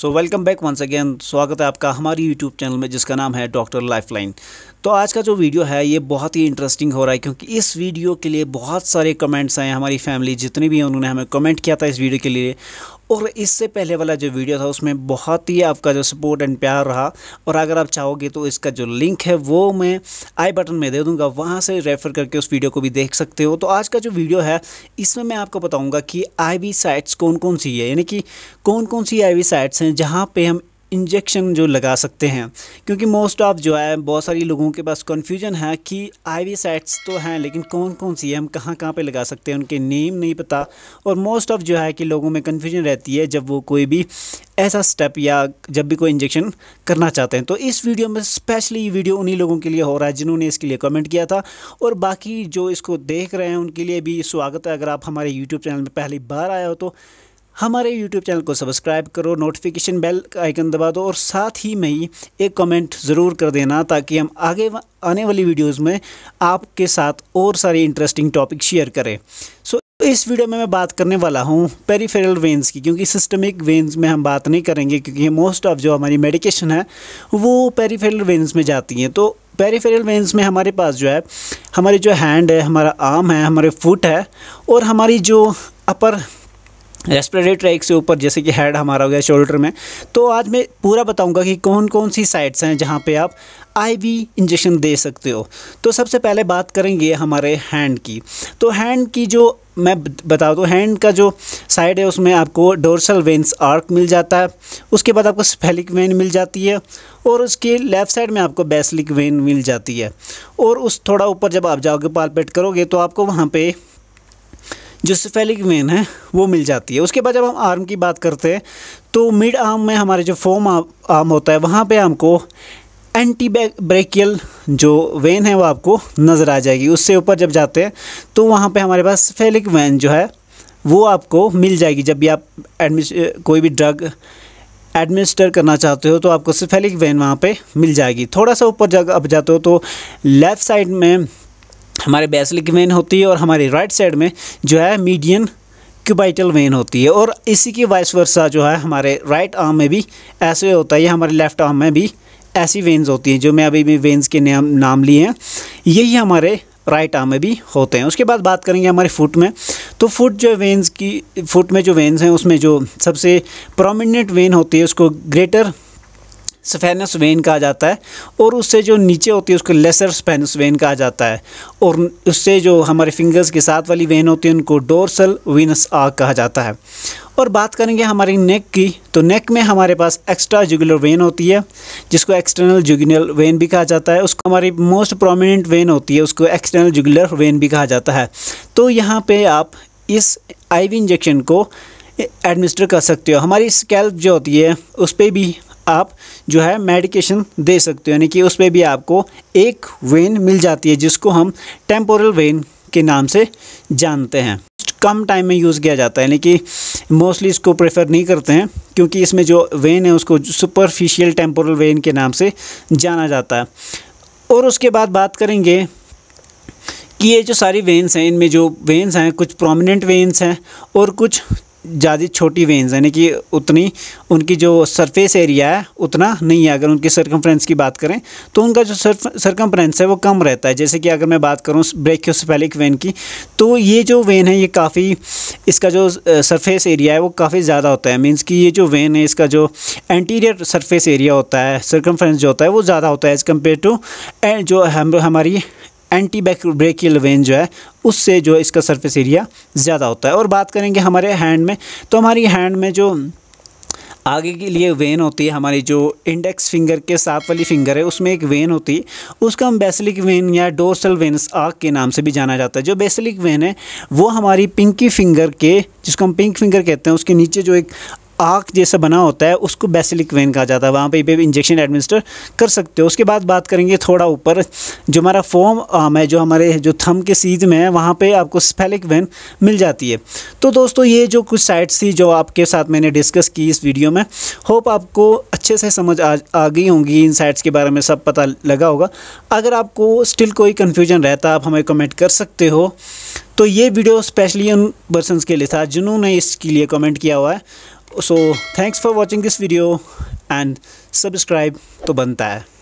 सो welcome back once again स्वागत है आपका हमारी यूट्यूब चैनल में जिसका नाम है डॉक्टर लाइफलाइन तो आज का जो वीडियो है ये बहुत ही इंटरेस्टिंग हो रहा है क्योंकि इस वीडियो के लिए बहुत सारे कमेंट्स आए हमारी फैमिली जितने भी हैं उन्होंने हमें कमेंट किया था इस वीडियो के लिए और इससे पहले वाला जो वीडियो था उसमें बहुत ही आपका जो सपोर्ट एंड प्यार रहा और अगर आप चाहोगे तो इसका जो लिंक है वो मैं आई बटन में दे दूंगा वहाँ से रेफ़र करके उस वीडियो को भी देख सकते हो तो आज का जो वीडियो है इसमें मैं आपको बताऊँगा कि आई साइट्स कौन कौन सी है यानी कि कौन कौन सी आई साइट्स हैं जहाँ पर हम इंजेक्शन जो लगा सकते हैं क्योंकि मोस्ट ऑफ जो है बहुत सारी लोगों के पास कन्फ्यूजन है कि आईवी साइट्स तो हैं लेकिन कौन कौन सी है हम कहाँ कहाँ पे लगा सकते हैं उनके नेम नहीं पता और मोस्ट ऑफ जो है कि लोगों में कन्फ्यूजन रहती है जब वो कोई भी ऐसा स्टेप या जब भी कोई इंजेक्शन करना चाहते हैं तो इस वीडियो में स्पेशली वीडियो उन्हीं लोगों के लिए हो रहा है जिन्होंने इसके लिए कमेंट किया था और बाकी जो इसको देख रहे हैं उनके लिए भी स्वागत है अगर आप हमारे यूट्यूब चैनल में पहली बार आए हो तो हमारे यूट्यूब चैनल को सब्सक्राइब करो नोटिफिकेशन बेल का आइकन दबा दो और साथ ही में ही एक कमेंट ज़रूर कर देना ताकि हम आगे आने वाली वीडियोस में आपके साथ और सारे इंटरेस्टिंग टॉपिक शेयर करें सो so, इस वीडियो में मैं बात करने वाला हूँ पेरीफेरल वेंस की क्योंकि सिस्टमिक वेंस में हम बात नहीं करेंगे क्योंकि मोस्ट ऑफ जो हमारी मेडिकेशन है वो पेरीफेरल वेंस में जाती हैं तो पेरीफेरल वेंस में हमारे पास जो है हमारे जो हैंड है हमारा आर्म है हमारे फुट है और हमारी जो अपर रेस्पिरेटरी ट्रैक से ऊपर जैसे कि हेड हमारा हो गया शोल्डर में तो आज मैं पूरा बताऊंगा कि कौन कौन सी साइट्स हैं जहाँ पे आप आईवी इंजेक्शन दे सकते हो तो सबसे पहले बात करेंगे हमारे हैंड की तो हैंड की जो मैं बता दूँ हैंड का जो साइड है उसमें आपको डोरसल वेंस आर्क मिल जाता है उसके बाद आपको स्फेलिक वेन मिल जाती है और उसके लेफ़्ट साइड में आपको बेसलिक वेन मिल जाती है और उस थोड़ा ऊपर जब आप जाओगे पालपेट करोगे तो आपको वहाँ पर जो सिफेलिक वेन है वो मिल जाती है उसके बाद जब हम आर्म की बात करते हैं तो मिड आर्म में हमारे जो फोम आर्म होता है वहाँ पे हमको एंटी ब्रेकियल जो वेन है वो आपको नज़र आ जाएगी उससे ऊपर जब जाते हैं तो वहाँ पे हमारे पास सिफेलिक वेन जो है वो आपको मिल जाएगी जब भी आप एडमिश कोई भी ड्रग एडमिनिस्टर करना चाहते हो तो आपको सिफेलिक वेन वहाँ पे मिल जाएगी थोड़ा सा ऊपर जब आप जाते हो तो लेफ़्ट साइड में हमारे बेसलिक वेन होती है और हमारी राइट साइड में जो है मीडियन क्यूबाइटल वेन होती है और इसी की वाइस वर्षा जो है हमारे राइट आर्म में भी ऐसे होता है हमारे लेफ़्ट आर्म में भी ऐसी वेन्स होती हैं जो मैं अभी भी वेन्स के नाम नाम लिए हैं यही हमारे राइट आर्म में भी होते हैं उसके बाद बात करेंगे हमारे फुट में तो फुट जो वेन्स की फुट में जो वेन्स हैं उसमें जो सबसे प्रोमिनेंट वेन होती है उसको ग्रेटर स्फेनस वेन कहा जाता है और उससे जो नीचे होती है उसको लेसर स्पेनस वेन कहा जाता है और उससे जो हमारे फिंगर्स के साथ वाली वेन होती है उनको डोरसल वीनस आग कहा जाता है और बात करेंगे हमारी नेक की तो नेक में हमारे पास एक्स्ट्रा जुगुलर वेन होती है जिसको एक्सटर्नल जुगुलर वेन भी कहा जाता है उसको हमारी मोस्ट प्रोमिनेंट वेन होती है उसको एक्सटर्नल जुगुलर वेन भी कहा जाता है तो यहाँ पर आप इस वी इंजेक्शन को एडमिनिस्टर कर सकते हो हमारी स्कैल्प जो होती है उस पर भी आप जो है मेडिकेशन दे सकते हो यानी कि उस पर भी आपको एक वेन मिल जाती है जिसको हम टेम्पोरल वेन के नाम से जानते हैं कम टाइम में यूज़ किया जाता है यानी कि मोस्टली इसको प्रेफर नहीं करते हैं क्योंकि इसमें जो वेन है उसको सुपरफिशियल टेम्पोरल वेन के नाम से जाना जाता है और उसके बाद बात करेंगे कि ये जो सारी वेन्स हैं इनमें जो वेन्स हैं कुछ प्रोमिनेंट वेन्स हैं और कुछ ज़्यादा छोटी वेंस यानी कि उतनी उनकी जो सरफेस एरिया है उतना नहीं है अगर उनकी सरकमफ्रेंस की बात करें तो उनका जो सरकमफ्रेंस है वो कम रहता है जैसे कि अगर मैं बात करूँ ब्रेक्योसफेलिक वेन की तो ये जो वेन है ये काफ़ी इसका जो सरफेस एरिया है वो काफ़ी ज़्यादा होता है मीन्स कि ये जो वेन है इसका जो एंटीरियर सरफेस एरिया होता है सरकमफ्रेंस जो होता है वो ज़्यादा होता है एज़ कम्पेयर टू जो हम हमारी एंटी ब्रेकियल वेन जो है उससे जो है इसका सरफेस एरिया ज़्यादा होता है और बात करेंगे हमारे हैंड में तो हमारी हैंड में जो आगे के लिए वेन होती है हमारी जो इंडेक्स फिंगर के साथ वाली फिंगर है उसमें एक वेन होती है उसका हम बेसिलिक वेन या डोर्सल वेन्स आग के नाम से भी जाना जाता है जो बेसिलिक वेन है वो हमारी पिंकी फिंगर के जिसको हम पिंक फिंगर कहते हैं उसके नीचे जो एक आँख जैसा बना होता है उसको बेसिलिक वेन कहा जाता है वहाँ पे भी इंजेक्शन एडमिनिस्टर कर सकते हो उसके बाद बात करेंगे थोड़ा ऊपर जो हमारा फॉर्म आम है जो हमारे जो थम के सीज में है वहाँ पर आपको स्पेलिक वेन मिल जाती है तो दोस्तों ये जो कुछ साइट्स थी जो आपके साथ मैंने डिस्कस की इस वीडियो में होप आपको अच्छे से समझ आ, आ गई होंगी इन साइट्स के बारे में सब पता लगा होगा अगर आपको स्टिल कोई कन्फ्यूजन रहता आप हमें कमेंट कर सकते हो तो ये वीडियो स्पेशली उन पर्सनस के लिए था जिन्होंने इसके लिए कमेंट किया हुआ है so thanks for watching this video and subscribe तो बनता है